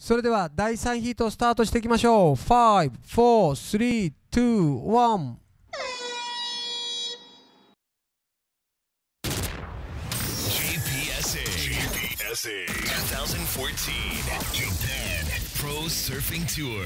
それでは第3ヒートスタートしていきましょう5 4 3 2 12014 Japan Pro Surfing Tour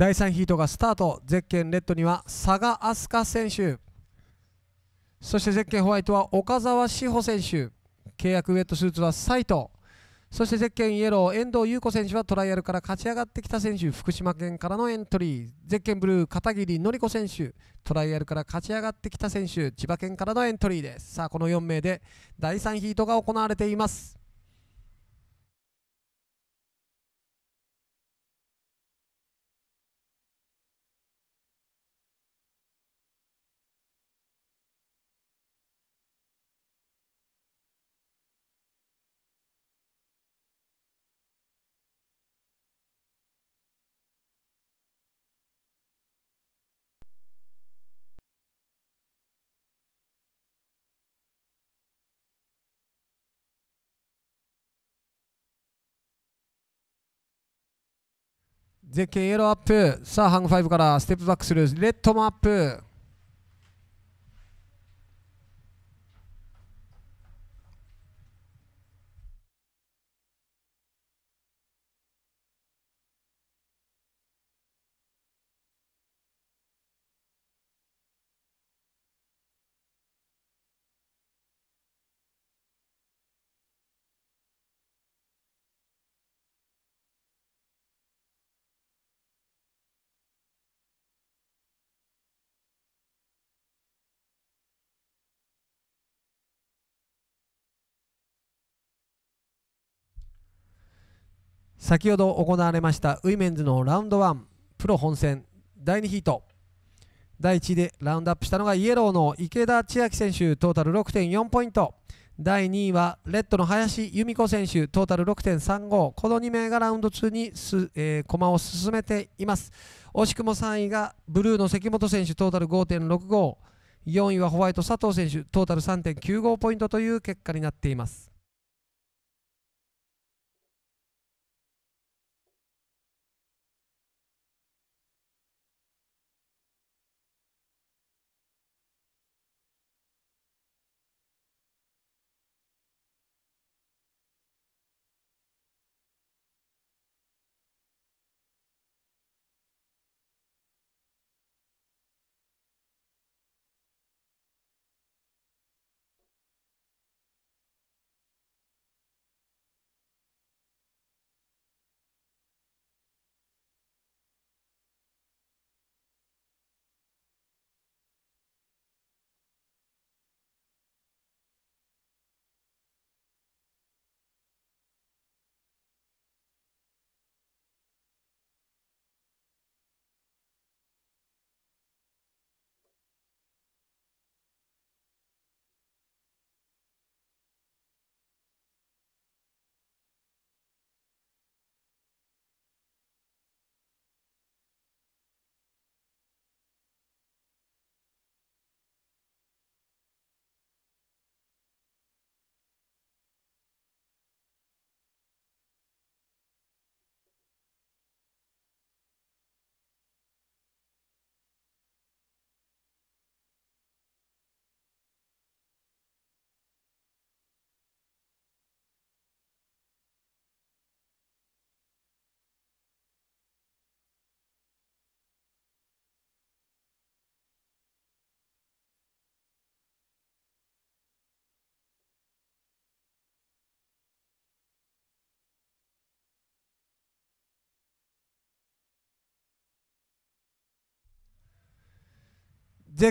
第3ヒートがスタートゼッケンレッドには佐賀飛鳥選手そしてゼッケンホワイトは岡澤志保選手契約ウェットスーツは斎藤そしてゼッケンイエロー遠藤優子選手はトライアルから勝ち上がってきた選手福島県からのエントリーゼッケンブルー片桐典子選手トライアルから勝ち上がってきた選手千葉県からのエントリーですさあこの4名で第3ヒートが行われていますゼッケンイエローアップさあハングファイブからステップバックするレッドもアップ先ほど行われましたウィメンズのラウンド1プロ本戦第2ヒート第1位でラウンドアップしたのがイエローの池田千秋選手トータル6.4ポイント第2位はレッドの林由美子選手トータル6.35この2名がラウンド2にす、えー、駒を進めています惜しくも3位がブルーの関本選手トータル5.654位はホワイト佐藤選手トータル3.95ポイントという結果になっています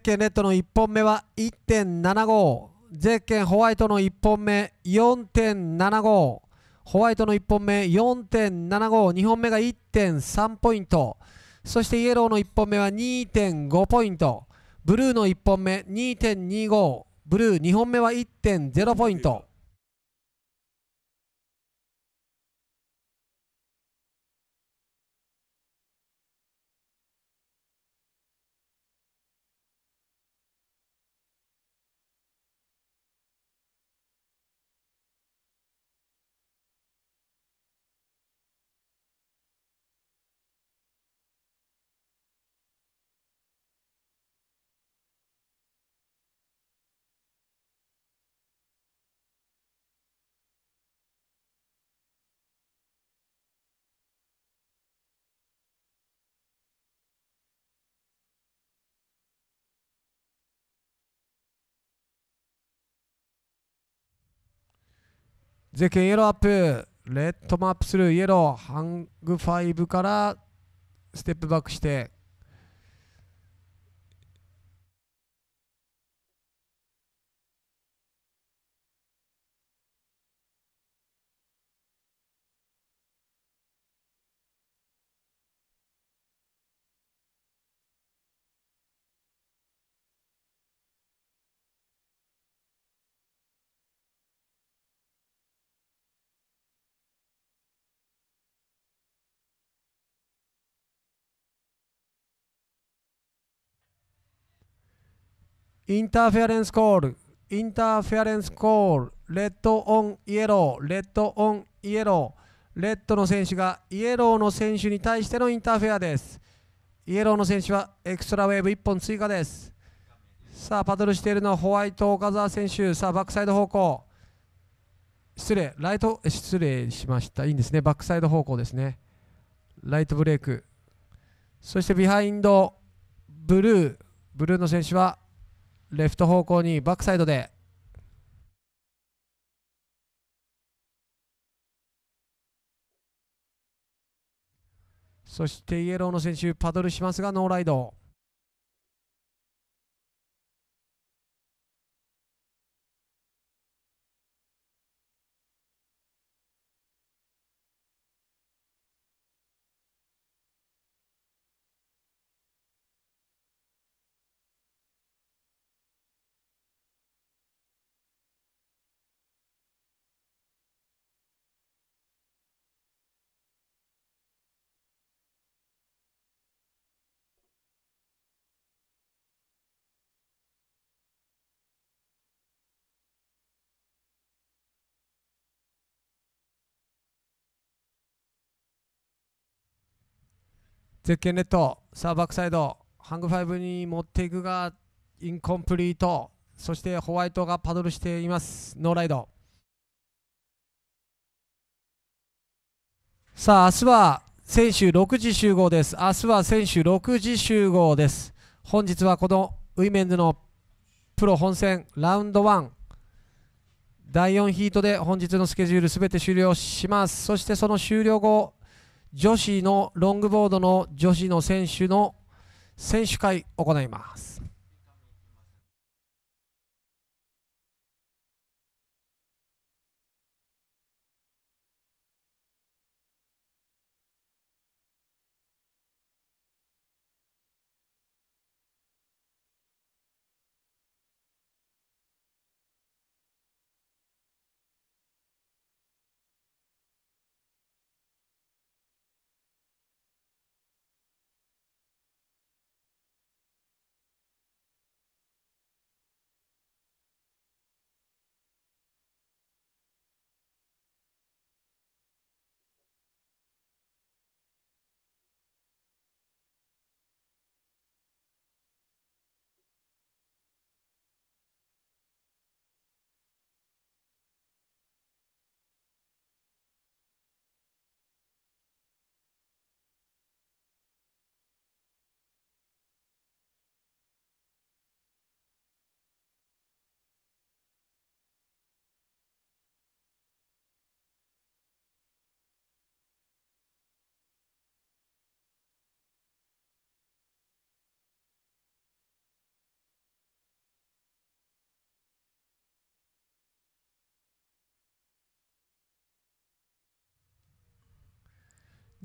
ケンレッドの1本目は1.75ッケンホワイトの1本目4.75ホワイトの1本目4.752本目が1.3ポイントそしてイエローの1本目は2.5ポイントブルーの1本目2.25ブルー2本目は1.0ポイントゼケンイエローアップレッドマップスルーイエローハングファイブからステップバックしてインターフェアレンスコール、インターフェアレンスコール、レッドオンイエロー、レッドオンイエロー、レッドの選手がイエローの選手に対してのインターフェアです。イエローの選手はエクストラウェーブ1本追加です。さあ、パドルしているのはホワイト岡澤選手、さあ、バックサイド方向。失礼、ライト、失礼しました。いいんですね、バックサイド方向ですね。ライトブレイク。そしてビハインド、ブルー。ブルーの選手はレフト方向にバックサイドでそしてイエローの選手パドルしますがノーライド。ゼッケンレッドさあバックサイドハングファイブに持っていくがインコンプリートそしてホワイトがパドルしていますノーライドさあ明日は選手6時集合です明日は選手6時集合です本日はこのウィメンズのプロ本戦ラウンド1第4ヒートで本日のスケジュールすべて終了しますそしてその終了後女子のロングボードの女子の選手の選手会を行います。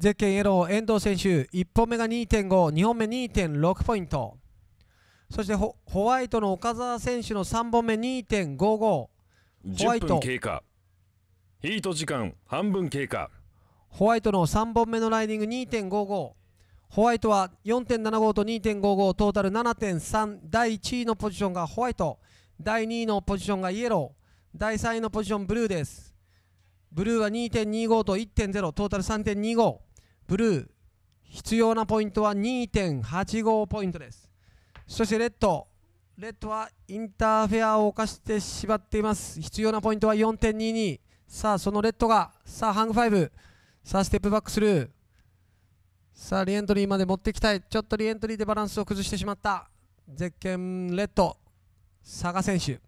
ゼッケンエロー遠藤選手1本目が2.52本目2.6ポイントそしてホワイトの岡澤選手の3本目2.55ホワイト経過ヒート時間半分経過ホワイトの3本目のライディング2.55ホワイトは4.75と2.55トータル7.3第1位のポジションがホワイト第2位のポジションがイエロー第3位のポジションブルーですブルーは2.25と1.0トータル3.25ブルー必要なポイントは2.85ポイントですそしてレッドレッドはインターフェアを犯してしまっています必要なポイントは4.22さあそのレッドがさあハングファイブさあステップバックするさあリエントリーまで持ってきたいちょっとリエントリーでバランスを崩してしまったゼッケンレッド佐賀選手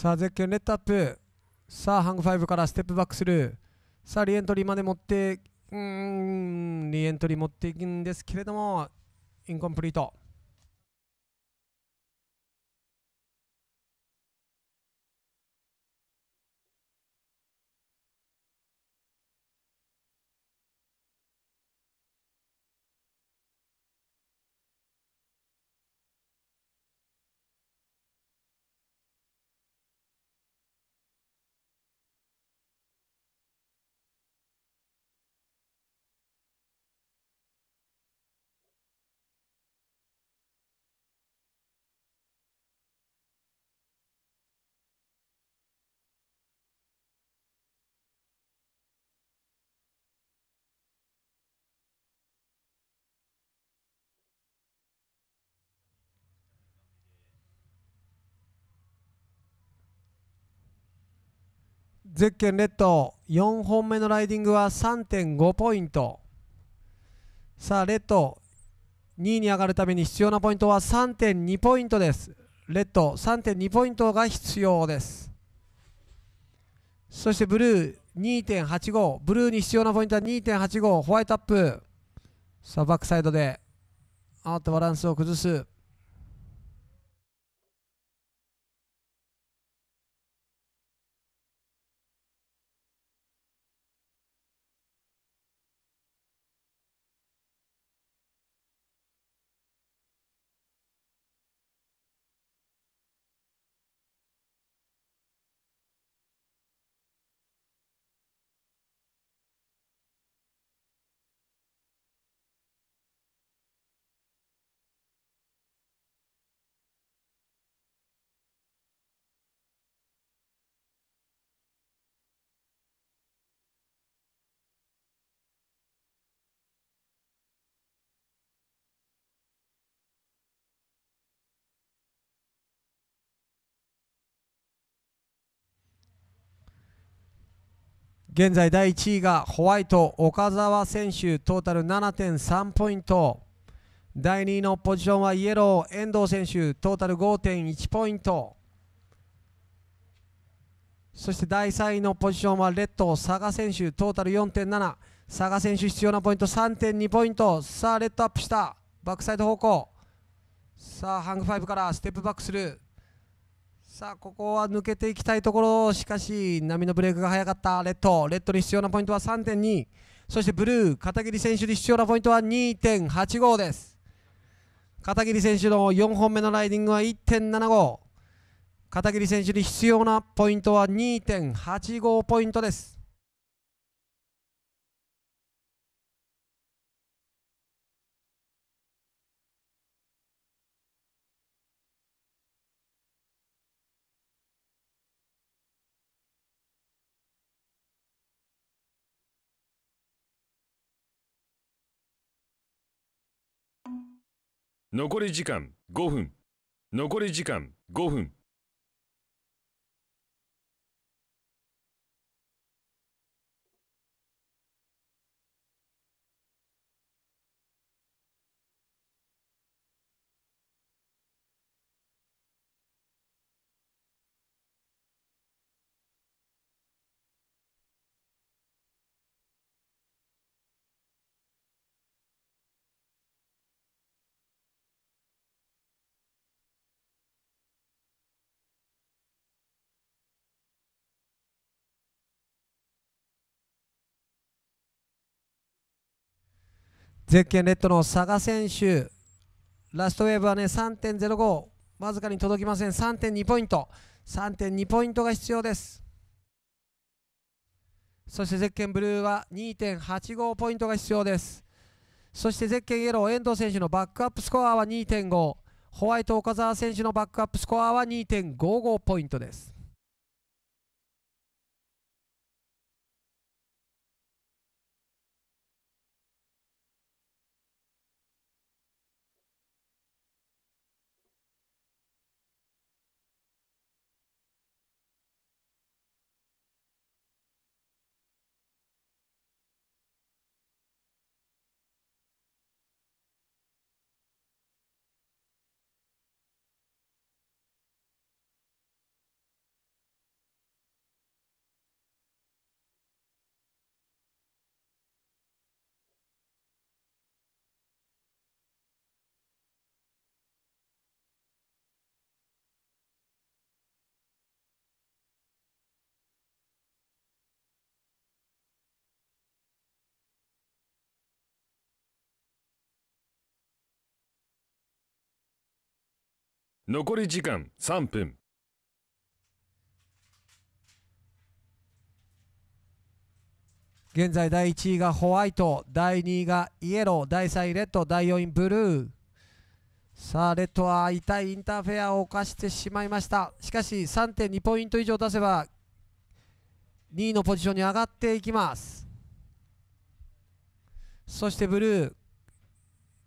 さあ絶叫ネットアップさあハングファイブからステップバックするさあリエントリーまで持ってうんリエントリー持っていくんですけれどもインコンプリートゼッケンレッド4本目のライディングは3.5ポイントさあレッド2位に上がるために必要なポイントは3.2ポイントですレッド3.2ポイントが必要ですそしてブルー2.85ブルーに必要なポイントは2.85ホワイトアップさあバックサイドであとバランスを崩す現在第1位がホワイト岡澤選手トータル7.3ポイント第2位のポジションはイエロー遠藤選手トータル5.1ポイントそして第3位のポジションはレッド佐賀選手トータル4.7佐賀選手必要なポイント3.2ポイントさあレッドアップしたバックサイド方向さあハングファイブからステップバックするさあここは抜けていきたいところしかし波のブレークが早かったレッドレッドに必要なポイントは3.2そしてブルー片桐選手に必要なポイントは2.85です片桐選手の4本目のライディングは1.75片桐選手に必要なポイントは2.85ポイントです残り時間5分残り時間5分ゼッケンレッドの佐賀選手ラストウェーブはね3.05わずかに届きません3.2ポイント3.2ポイントが必要ですそしてゼッケンブルーは2.85ポイントが必要ですそしてゼッケンイエロー遠藤選手のバックアップスコアは2.5ホワイト岡澤選手のバックアップスコアは2.55ポイントです残り時間3分現在第1位がホワイト第2位がイエロー第3位レッド第4位ブルーさあレッドは痛いインターフェアを犯してしまいましたしかし3.2ポイント以上出せば2位のポジションに上がっていきますそしてブルー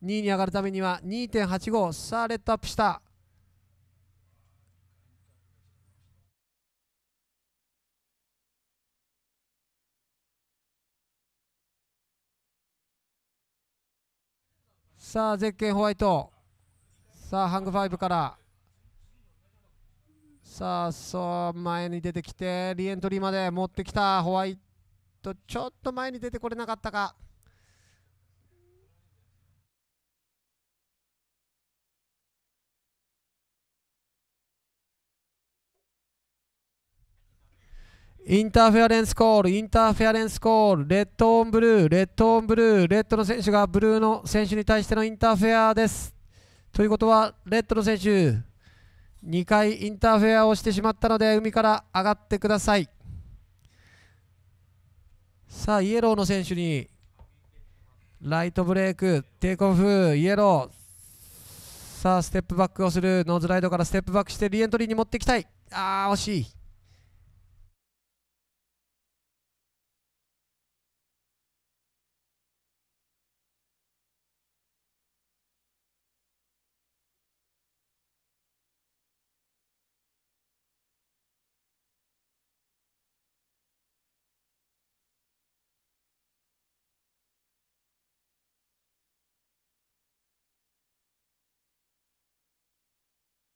2位に上がるためには2.85さあレッドアップしたさあゼッケンホワイトさあハングファイブからさあそう前に出てきてリエントリーまで持ってきたホワイトちょっと前に出てこれなかったかインターフェアレンスコール、インターフェアレンスコール、レッドオンブルー、レッドオンブルー、レッドの選手がブルーの選手に対してのインターフェアです。ということは、レッドの選手、2回インターフェアをしてしまったので、海から上がってください。さあ、イエローの選手に、ライトブレイク、テイクオフ、イエロー。さあ、ステップバックをする、ノーズライドからステップバックして、リエントリーに持っていきたい。あー、惜しい。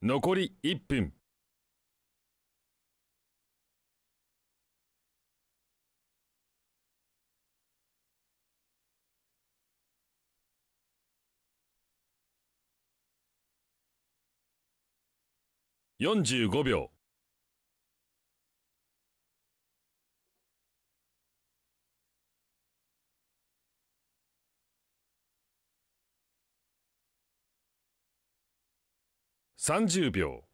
残り1分45秒30秒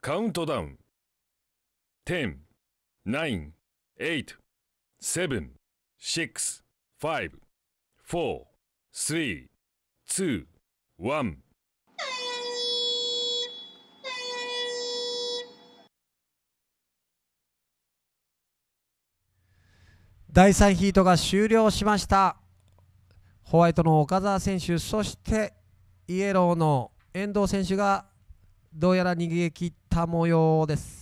カウントダウン10 9 8 7 6 5 4 3 2ワン。第3ヒートが終了しましたホワイトの岡澤選手そしてイエローの遠藤選手がどうやら逃げ切った模様です